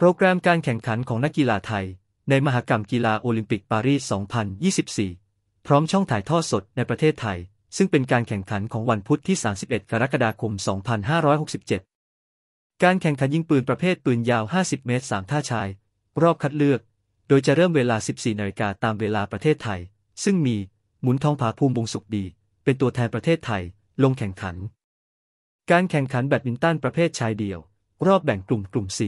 โปรแกรมการแข่งขันของนักกีฬาไทยในมหกรรมกีฬาโอลิมปิกปารีส 2024 พร้อมช่องถ่ายทอดสดในประเทศไทย ซึ่งเป็นการแข่งขันของวันพุธที่ 31 กรกฎาคม 2567 การแข่งขันยิงปืนประเภทปืนยาว 50 เมตร3ท่าชาย รอบคัดเลือก โดยจะเริ่มเวลา 14นาฬิกาตามเวลาประเทศไทย ซึ่งมีหมุนทองผาภูมิบงสุขดี เป็นตัวแทนประเทศไทย ลงแข่งขัน การแข่งขันแบดมินตันประเภทชายเดี่ยวรอบแบ่งกลุ่มกลุ่ม4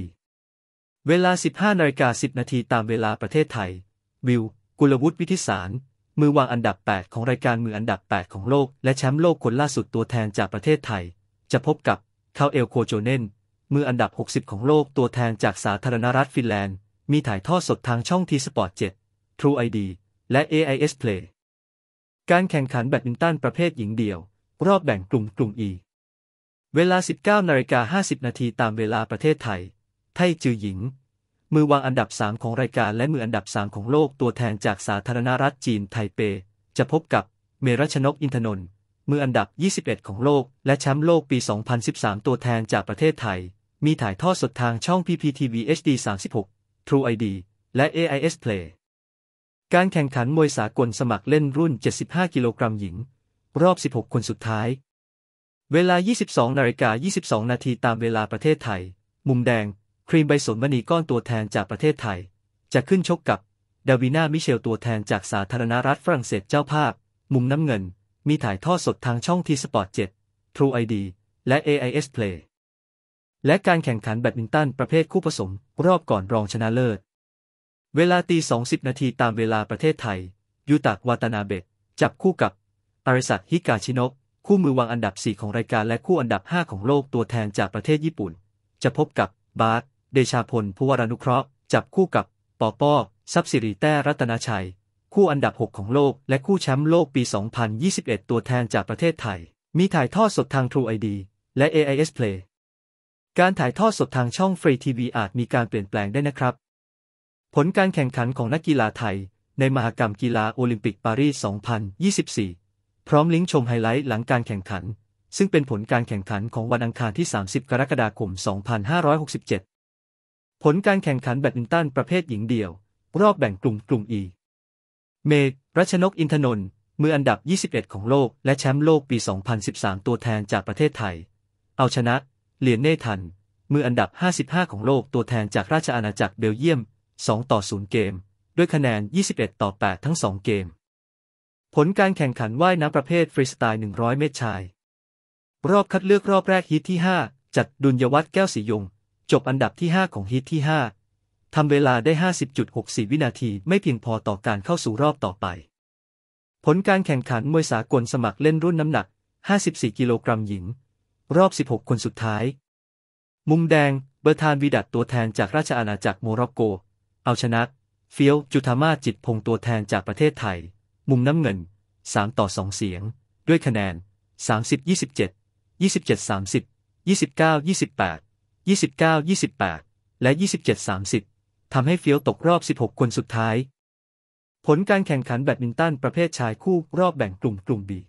เวลา 15นาฬิกา 10 นาทีตามเวลาประเทศไทย วิวกุลวุฒิวิทิสาร มือวางอันดับ 8 ของรายการมืออันดับ 8 ของโลกและแชมป์โลกคนล่าสุดตัวแทนจากประเทศไทย จะพบกับคาเอลโคโจเนน มืออันดับ 60 ของโลกตัวแทนจากสาธารณรัฐฟินแลนด์ มีถ่ายทอดสดทางช่องทีสปอร์ต7 True ID และ AIS Play การแข่งขันแบดมินตันประเภทหญิงเดี่ยว รอบแบ่งกลุ่มกลุ่ม E เวลา 19นาฬิกา50นาทีตามเวลาประเทศไทยไทจือหญิงมือวางอันดับสามของรายการและมืออันดับสามของโลกตัวแทนจากสาธารณรัฐจีนไทเป จะพบกับเมรัชนกอินทนนท์มืออันดับ 21 ของโลกและแชมป์โลกปี 2013 ตัวแทนจากประเทศไทย มีถ่ายทอดสดทางช่อง PPTV HD 36 True ID และ AIS Play การแข่งขันมวยสากลสมัครเล่นรุ่น 75 กิโลกรัมหญิง รอบ 16 คนสุดท้าย เวลา 22นาฬิกา22นาทีตามเวลาประเทศไทย มุมแดงครีมใบสนมณีก้อนตัวแทนจากประเทศไทย จะขึ้นชกกับ ดาวิน่ามิเชลตัวแทนจากสาธารณรัฐฝรั่งเศสเจ้าภาพ มุมน้ำเงิน มีถ่ายทอดสดทางช่องทีสปอร์ต7 True ID และ AIS Play และการแข่งขันแบดมินตันประเภทคู่ผสมรอบก่อนรองชนะเลิศ เวลาตี 20 นาทีตามเวลาประเทศไทยยูตากวาตานาเบะจับคู่กับอาริสัตฮิกาชินก คู่มือวางอันดับ 4 ของรายการและคู่อันดับ 5 ของโลกตัวแทนจากประเทศญี่ปุ่น จะพบกับบาร์เดชาพลภูวรานุเคราะห์ จับคู่กับ ปอปอทรัพย์สิริแต้ รัตนาชัย คู่อันดับ 6 ของโลก และคู่แชมป์โลกปี 2021 ตัวแทนจากประเทศไทย มีถ่ายทอดสดทาง True ID และ AIS Play การถ่ายทอดสดทางช่องฟร e ทีวีอาจมีการเปลี่ยนแปลงได้นะครับ ผลการแข่งขันของนักกีฬาไทย ในมหกรรมกีฬาโอลิมปิกปารีส 2024 พร้อมลิงก์ชมไฮไลท์หลังการแข่งขัน ซึ่งเป็นผลการแข่งขันของวันอังคารที่ 30 กรกฎาคม 2567ผลการแข่งขันแบดมินตันประเภทหญิงเดี่ยว รอบแบ่งกลุ่มกลุ่มอี เมฆรัชนกอินทนนท์มืออันดับ 21 ของโลกและแชมป์โลกปี 2013 ตัวแทนจากประเทศไทย เอาชนะเหียนเนทัน มืออันดับ 55 ของโลกตัวแทนจากราชอาณาจักรเบลเยียม 2 ต่อ 0 เกม ด้วยคะแนน 21 ต่อ 8 ทั้ง 2 เกม ผลการแข่งขันว่ายน้ำประเภทฟรีสไตล์ 100 เมตรชาย รอบคัดเลือกรอบแรกฮีทที่ 5 จัดดุลยวัฒน์แก้วสียงจบอันดับที่ 5 ของฮิตที่ 5ทำเวลาได้ 50.64 วินาทีไม่เพียงพอต่อการเข้าสู่รอบต่อไป ผลการแข่งขันมวยสากลสมัครเล่นรุ่นน้ำหนัก 54 กิโลกรัมหญิง รอบ 16 คนสุดท้าย มุมแดงเบอร์ทานวีดัตตัวแทนจากราชอาณาจักรโมร็อกโก เอาชนะ เฟียวจุธามาจิตพงตัวแทนจากประเทศไทย มุมน้ำเงิน3ต่อ2เสียง ด้วยคะแนน 30 27 27 30 29 28 29 28 และ 27 30ทำให้เฟียวตกรอบ 16 คนสุดท้าย ผลการแข่งขันแบดมินตันประเภทชายคู่รอบแบ่งกลุ่มกลุ่มบี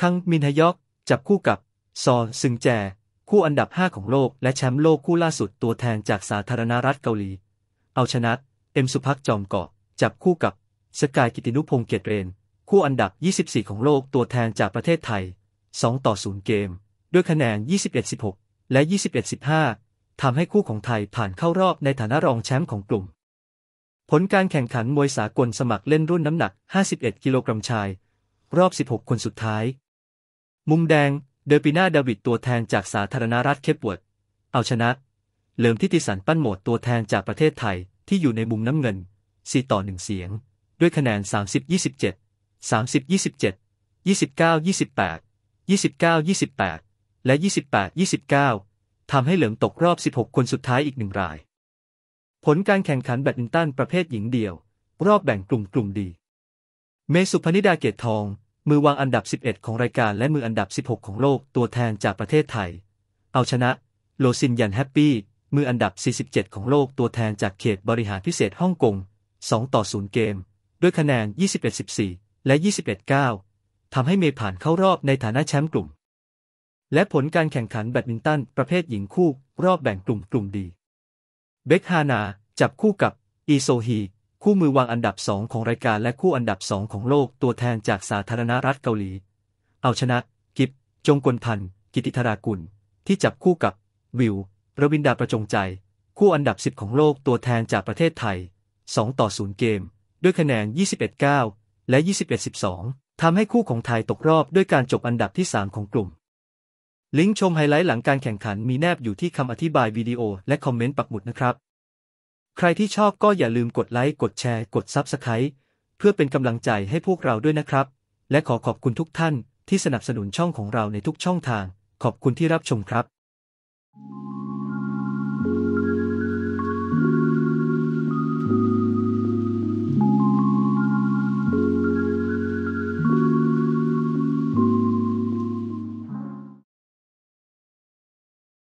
คังมินฮยอก จับคู่กับ ซอ ซึงแจคู่อันดับ 5 ของโลกและแชมป์โลกคู่ล่าสุดตัวแทนจากสาธารณรัฐเกาหลี เอาชนะเอ็มสุพักจอมเกาะจับคู่กับสกายกิตินุพงเกตเรนคู่อันดับ 24 ของโลกตัวแทนจากประเทศไทย2ต่อ0เกม ด้วยคะแนน21 16และ 21-15ทำให้คู่ของไทยผ่านเข้ารอบในฐานะรองแชมป์ของกลุ่ม ผลการแข่งขันมวยสากลสมัครเล่นรุ่นน้ำหนัก 51 กิโลกรัมชาย รอบ 16 คนสุดท้าย มุมแดงเดอร์ปิน่าดาวิดตัวแทนจากสาธารณรัฐเคปวด เอาชนะเหลิมทิติสันปั้นโหมดตัวแทนจากประเทศไทยที่อยู่ในมุมน้ำเงิน 4 ต่อ 1 เสียง ด้วยคะแนน 30-27 30-27 29-28 29-28และ 28-29 ทำให้เหลืองตกรอบ 16 คนสุดท้ายอีกหนึ่งราย ผลการแข่งขันแบดมินตันประเภทหญิงเดี่ยว รอบแบ่งกลุ่มกลุ่มดี เมสุพนิดาเกตทอง มือวางอันดับ 11 ของรายการและมืออันดับ 16 ของโลกตัวแทนจากประเทศไทย เอาชนะ โลซินยันแฮปปี้มืออันดับ 47 ของโลกตัวแทนจากเขตบริหารพิเศษฮ่องกง2ต่อ0เกมด้วยคะแนน 21-14 และ 21-9ทำให้เมย์ผ่านเข้ารอบในฐานะแชมป์กลุ่มและผลการแข่งขันแบดมินตันประเภทหญิงคู่รอบแบ่งกลุ่มกลุ่มดี เบคฮานา จับคู่กับ อีโซฮี คู่มือวางอันดับสองของรายการและคู่อันดับสองของโลกตัวแทนจากสาธารณรัฐเกาหลี เอาชนะ กิบจงกลพัน กิติธรากุล ที่จับคู่กับ วิวระวินดาประจงใจ คู่อันดับสิบของโลกตัวแทนจากประเทศไทย2 ต่อ0เกม ด้วยคะแนน21-9และ 21-12ทำให้คู่ของไทยตกรอบด้วยการจบอันดับที่3ของกลุ่มลิงก์ชมไฮไลท์หลังการแข่งขันมีแนบอยู่ที่คำอธิบายวิดีโอ และคอมเมนต์ปักหมุดนะครับ ใครที่ชอบก็อย่าลืมกดไลค์ กดแชร์ กดซับสไคร b ์เพื่อเป็นกำลังใจให้พวกเราด้วยนะครับ และขอขอบคุณทุกท่านที่สนับสนุนช่องของเราในทุกช่องทาง ขอบคุณที่รับชมครับ